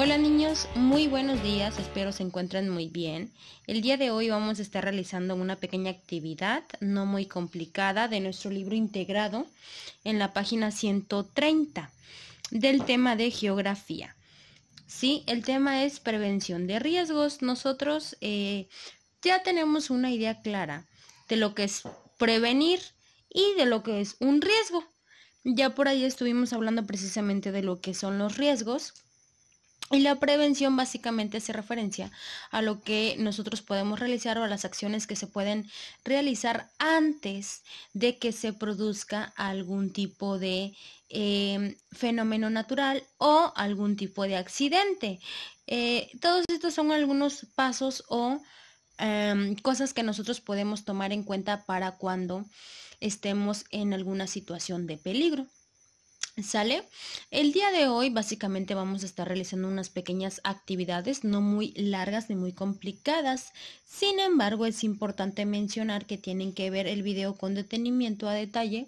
Hola niños, muy buenos días, espero se encuentren muy bien. El día de hoy vamos a estar realizando una pequeña actividad no muy complicada de nuestro libro integrado en la página 130 del tema de geografía. Sí, el tema es prevención de riesgos. Nosotros eh, ya tenemos una idea clara de lo que es prevenir y de lo que es un riesgo. Ya por ahí estuvimos hablando precisamente de lo que son los riesgos y la prevención básicamente hace referencia a lo que nosotros podemos realizar o a las acciones que se pueden realizar antes de que se produzca algún tipo de eh, fenómeno natural o algún tipo de accidente. Eh, todos estos son algunos pasos o em, cosas que nosotros podemos tomar en cuenta para cuando estemos en alguna situación de peligro. ¿Sale? El día de hoy básicamente vamos a estar realizando unas pequeñas actividades, no muy largas ni muy complicadas. Sin embargo, es importante mencionar que tienen que ver el video con detenimiento a detalle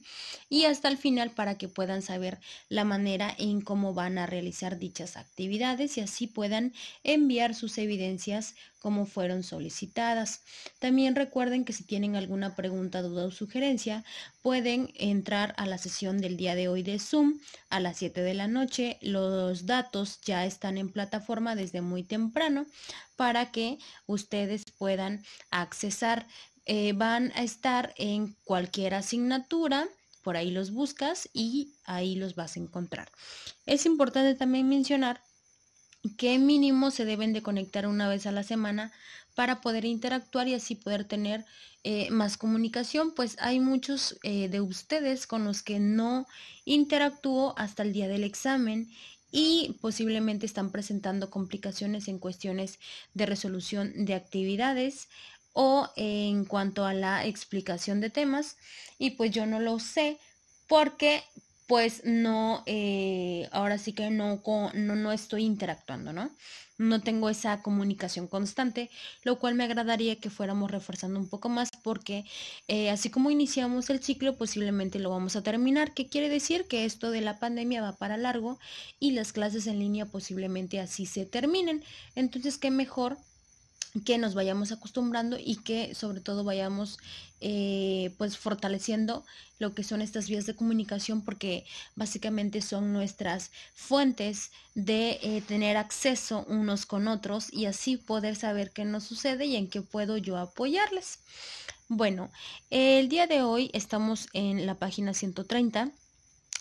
y hasta el final para que puedan saber la manera en cómo van a realizar dichas actividades y así puedan enviar sus evidencias como fueron solicitadas. También recuerden que si tienen alguna pregunta, duda o sugerencia, pueden entrar a la sesión del día de hoy de Zoom a las 7 de la noche. Los datos ya están en plataforma desde muy temprano para que ustedes puedan accesar. Eh, van a estar en cualquier asignatura por ahí los buscas y ahí los vas a encontrar. Es importante también mencionar ¿Qué mínimo se deben de conectar una vez a la semana para poder interactuar y así poder tener eh, más comunicación, pues hay muchos eh, de ustedes con los que no interactúo hasta el día del examen y posiblemente están presentando complicaciones en cuestiones de resolución de actividades o en cuanto a la explicación de temas y pues yo no lo sé porque pues no, eh, ahora sí que no, no, estoy interactuando, ¿no? No tengo esa comunicación constante, lo cual me agradaría que fuéramos reforzando un poco más porque eh, así como iniciamos el ciclo, posiblemente lo vamos a terminar, que quiere decir que esto de la pandemia va para largo y las clases en línea posiblemente así se terminen. Entonces, qué mejor que nos vayamos acostumbrando y que sobre todo vayamos eh, pues fortaleciendo lo que son estas vías de comunicación porque básicamente son nuestras fuentes de eh, tener acceso unos con otros y así poder saber qué nos sucede y en qué puedo yo apoyarles. Bueno, el día de hoy estamos en la página 130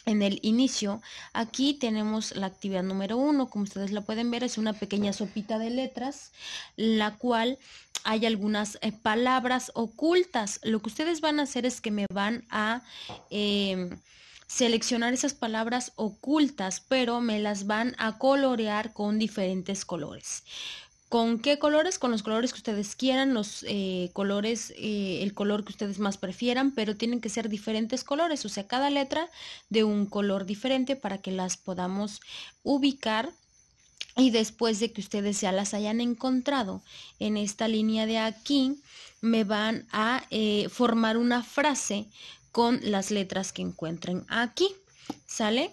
en el inicio, aquí tenemos la actividad número uno, como ustedes la pueden ver, es una pequeña sopita de letras, la cual hay algunas eh, palabras ocultas. Lo que ustedes van a hacer es que me van a em, seleccionar esas palabras ocultas, pero me las van a colorear con diferentes colores. ¿Con qué colores? Con los colores que ustedes quieran, los eh, colores, eh, el color que ustedes más prefieran, pero tienen que ser diferentes colores, o sea, cada letra de un color diferente para que las podamos ubicar y después de que ustedes ya las hayan encontrado en esta línea de aquí, me van a eh, formar una frase con las letras que encuentren aquí, ¿sale?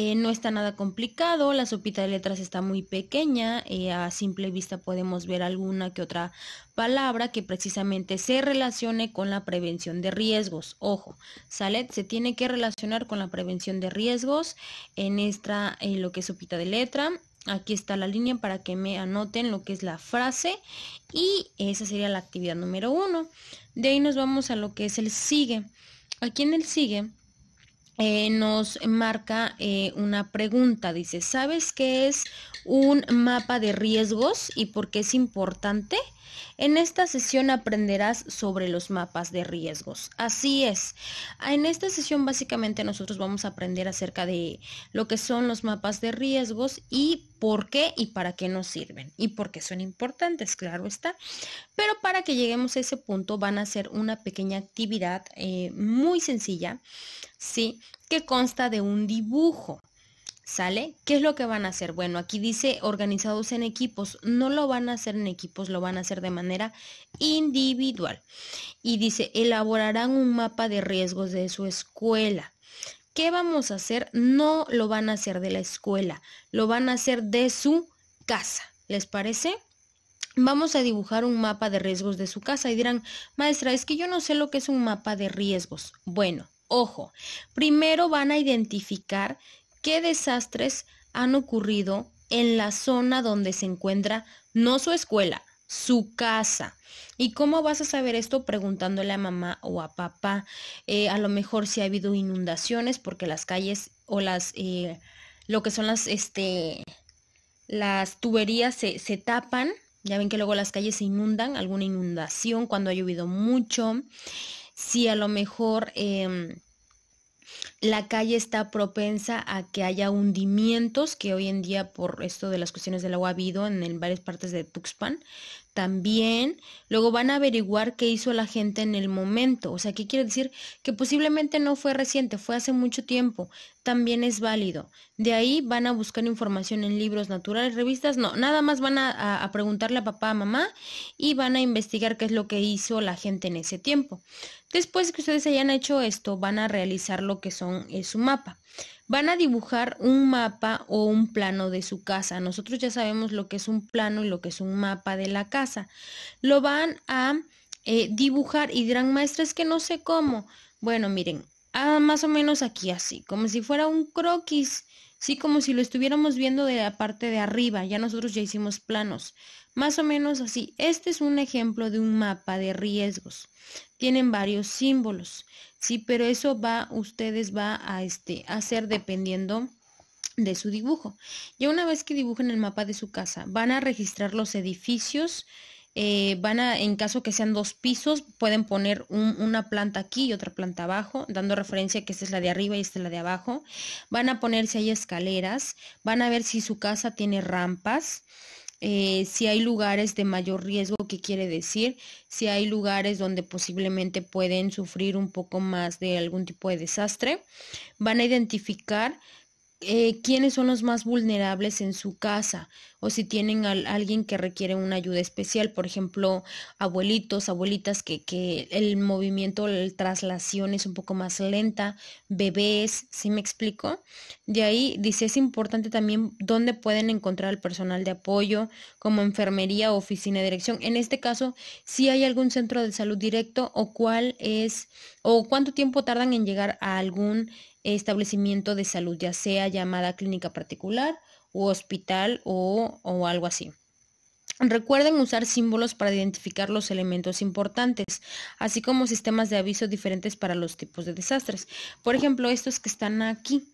Eh, no está nada complicado, la sopita de letras está muy pequeña, eh, a simple vista podemos ver alguna que otra palabra que precisamente se relacione con la prevención de riesgos. Ojo, sale, se tiene que relacionar con la prevención de riesgos en esta, en lo que es sopita de letra. Aquí está la línea para que me anoten lo que es la frase y esa sería la actividad número uno. De ahí nos vamos a lo que es el sigue. Aquí en el sigue eh, nos marca eh, una pregunta. Dice, ¿sabes qué es un mapa de riesgos y por qué es importante? En esta sesión aprenderás sobre los mapas de riesgos. Así es. En esta sesión básicamente nosotros vamos a aprender acerca de lo que son los mapas de riesgos y por qué y para qué nos sirven y por qué son importantes, claro está. Pero para que lleguemos a ese punto van a hacer una pequeña actividad eh, muy sencilla, ¿sí? Que consta de un dibujo. ¿Sale? ¿Qué es lo que van a hacer? Bueno, aquí dice organizados en equipos. No lo van a hacer en equipos, lo van a hacer de manera individual. Y dice, elaborarán un mapa de riesgos de su escuela. ¿Qué vamos a hacer? No lo van a hacer de la escuela, lo van a hacer de su casa. ¿Les parece? Vamos a dibujar un mapa de riesgos de su casa y dirán, maestra, es que yo no sé lo que es un mapa de riesgos. Bueno, ojo, primero van a identificar qué desastres han ocurrido en la zona donde se encuentra no su escuela, su casa. ¿Y cómo vas a saber esto? Preguntándole a mamá o a papá. Eh, a lo mejor si ha habido inundaciones porque las calles o las, eh, lo que son las, este, las tuberías se, tapan. Ya ven que luego las calles se inundan, alguna inundación cuando ha llovido mucho. Si a lo mejor... Em, la calle está propensa a que haya hundimientos, que hoy en día por esto de las cuestiones del agua ha habido en, en varias partes de Tuxpan, también. Luego van a averiguar qué hizo la gente en el momento. O sea, ¿qué quiere decir? Que posiblemente no fue reciente, fue hace mucho tiempo. También es válido. De ahí van a buscar información en libros naturales, revistas. No, nada más van a, preguntarle a papá, a mamá y van a investigar qué es lo que hizo la gente en ese tiempo. Después que ustedes hayan hecho esto, van a realizar lo que son eh, su mapa van a dibujar un mapa o un plano de su casa. Nosotros ya sabemos lo que es un plano y lo que es un mapa de la casa. Lo van a eh, dibujar y dirán, maestra, es que no sé cómo. Bueno, miren, ah, más o menos aquí así, como si fuera un croquis. Sí, como si lo estuviéramos viendo de la parte de arriba, ya nosotros ya hicimos planos. Más o menos así. Este es un ejemplo de un mapa de riesgos. Tienen varios símbolos. Sí, pero eso va, ustedes va a este, hacer dependiendo de su dibujo. Ya una vez que dibujen el mapa de su casa, van a registrar los edificios. Eh, van a, en caso que sean dos pisos, pueden poner una planta aquí y otra planta abajo, dando referencia que esta es la de arriba y esta es la de abajo. Van a poner si hay escaleras, van a ver si su casa tiene rampas, eh, si hay lugares de mayor riesgo, ¿qué quiere decir? Si hay lugares donde posiblemente pueden sufrir un poco más de algún tipo de desastre, van a identificar eh, quiénes son los más vulnerables en su casa o si tienen a alguien que requiere una ayuda especial, por ejemplo, abuelitos, abuelitas, que, el movimiento, la traslación es un poco más lenta, bebés, ¿sí me explico? De ahí dice, es importante también dónde pueden encontrar al personal de apoyo, como enfermería o oficina de dirección. En este caso, si hay algún centro de salud directo o cuál es, o cuánto tiempo tardan en llegar a algún establecimiento de salud, ya sea llamada clínica particular u hospital o, o algo así. Recuerden usar símbolos para identificar los elementos importantes, así como sistemas de aviso diferentes para los tipos de desastres. Por ejemplo, estos que están aquí.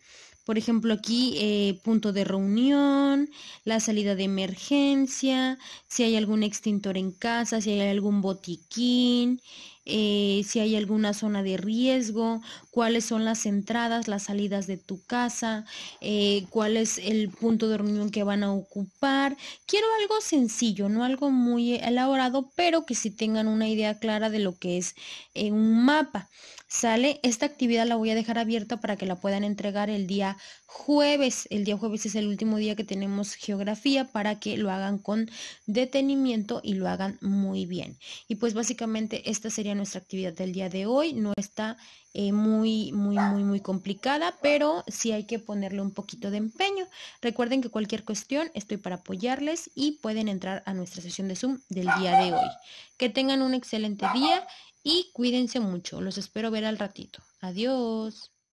Por ejemplo, aquí eh, punto de reunión, la salida de emergencia, si hay algún extintor en casa, si hay algún botiquín, eh, si hay alguna zona de riesgo, cuáles son las entradas, las salidas de tu casa, eh, cuál es el punto de reunión que van a ocupar. Quiero algo sencillo, no algo muy elaborado, pero que si tengan una idea clara de lo que es eh, un mapa. ¿Sale? Esta actividad la voy a dejar abierta para que la puedan entregar el día jueves. El día jueves es el último día que tenemos geografía para que lo hagan con detenimiento y lo hagan muy bien. Y pues básicamente esta sería nuestra actividad del día de hoy. No está eh, muy, muy, muy, muy complicada, pero sí hay que ponerle un poquito de empeño. Recuerden que cualquier cuestión estoy para apoyarles y pueden entrar a nuestra sesión de Zoom del día de hoy. Que tengan un excelente día y cuídense mucho. Los espero ver al ratito. Adiós.